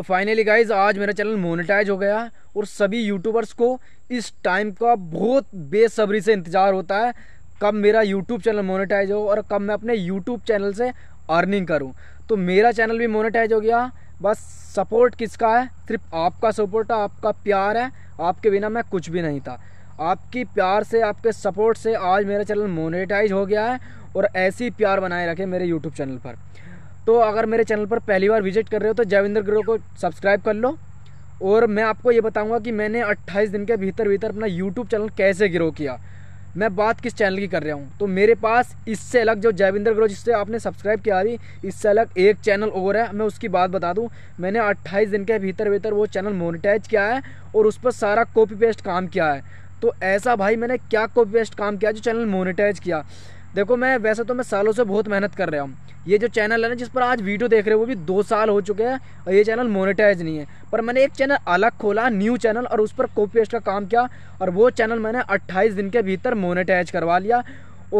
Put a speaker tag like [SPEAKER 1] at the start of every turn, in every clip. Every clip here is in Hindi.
[SPEAKER 1] तो फाइनली गाइज आज मेरा चैनल मोनेटाइज हो गया और सभी यूट्यूबर्स को इस टाइम का बहुत बेसब्री से इंतज़ार होता है कब मेरा यूट्यूब चैनल मोनेटाइज हो और कब मैं अपने यूट्यूब चैनल से अर्निंग करूं तो मेरा चैनल भी मोनेटाइज हो गया बस सपोर्ट किसका है सिर्फ आपका सपोर्ट है आपका प्यार है आपके बिना मैं कुछ भी नहीं था आपकी प्यार से आपके सपोर्ट से आज मेरा चैनल मोनेटाइज हो गया है और ऐसी प्यार बनाए रखे मेरे यूट्यूब चैनल पर तो अगर मेरे चैनल पर पहली बार विजिट कर रहे हो तो जयविंदर ग्रो को सब्सक्राइब कर लो और मैं आपको ये बताऊंगा कि मैंने 28 दिन के भीतर भीतर अपना यूट्यूब चैनल कैसे ग्रो किया मैं बात किस चैनल की कर रहा हूँ तो मेरे पास इससे अलग जो जयविंदर ग्रो जिससे आपने सब्सक्राइब किया अभी इससे अलग एक चैनल और है मैं उसकी बात बता दूँ मैंने 28 दिन के भीतर भीतर वो चैनल मोनिटाइज किया है और उस पर सारा कॉपी पेस्ट काम किया है तो ऐसा भाई मैंने क्या कॉपी पेस्ट काम किया जो चैनल मोनिटाइज किया देखो मैं वैसे तो मैं सालों से बहुत मेहनत कर रहा हूँ ये जो चैनल है ना जिस पर आज वीडियो देख रहे हो वो भी दो साल हो चुके हैं और ये चैनल मोनेटाइज नहीं है पर मैंने एक चैनल अलग खोला न्यू चैनल और उस पर कॉपी पेस्ट का काम किया और वो चैनल मैंने 28 दिन के भीतर मोनेटाइज करवा लिया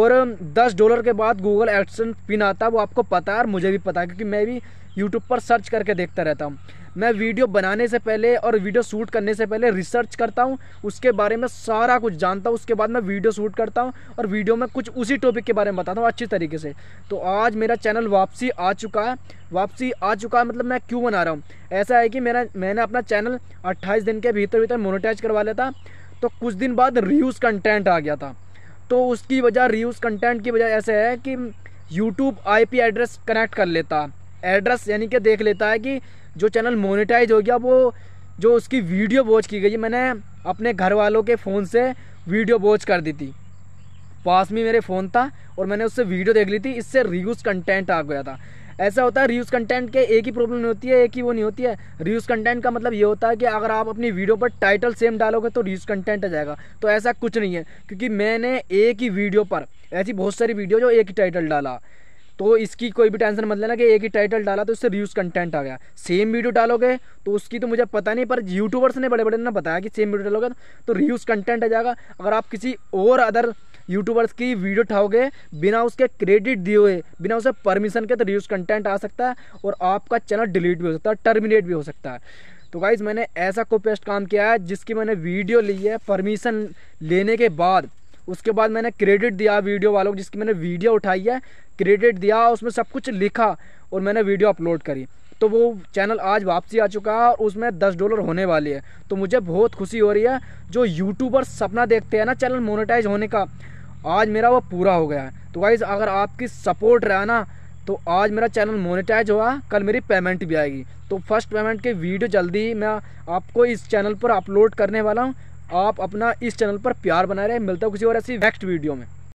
[SPEAKER 1] और 10 डॉलर के बाद गूगल एक्सन पिन आता वो आपको पता है और मुझे भी पता है क्योंकि मैं भी यूट्यूब पर सर्च करके देखता रहता हूँ मैं वीडियो बनाने से पहले और वीडियो शूट करने से पहले रिसर्च करता हूँ उसके बारे में सारा कुछ जानता हूँ उसके बाद मैं वीडियो शूट करता हूँ और वीडियो में कुछ उसी टॉपिक के बारे में बताता हूँ अच्छी तरीके से तो आज मेरा चैनल वापसी आ चुका है वापसी आ चुका है मतलब मैं क्यों बना रहा हूँ ऐसा है कि मेरा मैंने अपना चैनल अट्ठाईस दिन के भीतर भीतर मोनिटाइज करवा लिया था तो कुछ दिन बाद रीयूज़ कंटेंट आ गया था तो उसकी वजह रीयूज़ कंटेंट की वजह ऐसे है कि यूट्यूब IP एड्रेस कनेक्ट कर लेता एड्रेस यानी कि देख लेता है कि जो चैनल मोनिटाइज हो गया वो जो उसकी वीडियो वॉच की गई मैंने अपने घर वालों के फ़ोन से वीडियो वॉच कर दी थी पास में मेरे फ़ोन था और मैंने उससे वीडियो देख ली थी इससे रिव्यूज़ कंटेंट आ गया था ऐसा होता है रीयूज़ कंटेंट के एक ही प्रॉब्लम नहीं होती है एक ही वो नहीं होती है रिव्यूज़ कंटेंट का मतलब ये होता है कि अगर आप अपनी वीडियो पर टाइटल सेम डालोगे तो रीयूज़ कंटेंट आ जाएगा तो ऐसा कुछ नहीं है क्योंकि मैंने एक ही वीडियो पर ऐसी बहुत सारी वीडियो जो एक ही टाइटल डाला तो इसकी कोई भी टेंशन मत लेना कि एक ही टाइटल डाला तो उससे रिव्यूज़ कंटेंट आ गया सेम वीडियो डालोगे तो उसकी तो मुझे पता नहीं पर यूट्यूबर्स ने बड़े बड़े ने बताया कि सेम वीडियो डालोगे तो रिव्यूज़ कंटेंट आ जाएगा अगर आप किसी और अदर यूट्यूबर्स की वीडियो उठाओगे बिना उसके क्रेडिट दिए हुए बिना उसे परमिशन के तो रिव्यूज कंटेंट आ सकता है और आपका चैनल डिलीट भी हो सकता है टर्मिनेट भी हो सकता है तो गाइज़ मैंने ऐसा कोपेस्ट काम किया है जिसकी मैंने वीडियो ली है परमिशन लेने के बाद उसके बाद मैंने क्रेडिट दिया वीडियो वालों को जिसकी मैंने वीडियो उठाई है क्रेडिट दिया उसमें सब कुछ लिखा और मैंने वीडियो अपलोड करी तो वो चैनल आज वापसी आ चुका है और उसमें दस डॉलर होने वाली है तो मुझे बहुत खुशी हो रही है जो यूट्यूबर सपना देखते हैं ना चैनल मोनेटाइज होने का आज मेरा वो पूरा हो गया है तो वाइज अगर आपकी सपोर्ट रहा ना तो आज मेरा चैनल मोनेटाइज हुआ कल मेरी पेमेंट भी आएगी तो फर्स्ट पेमेंट के वीडियो जल्दी मैं आपको इस चैनल पर अपलोड करने वाला हूँ आप अपना इस चैनल पर प्यार बनाए रहे मिलता किसी और ऐसी नेक्स्ट वीडियो में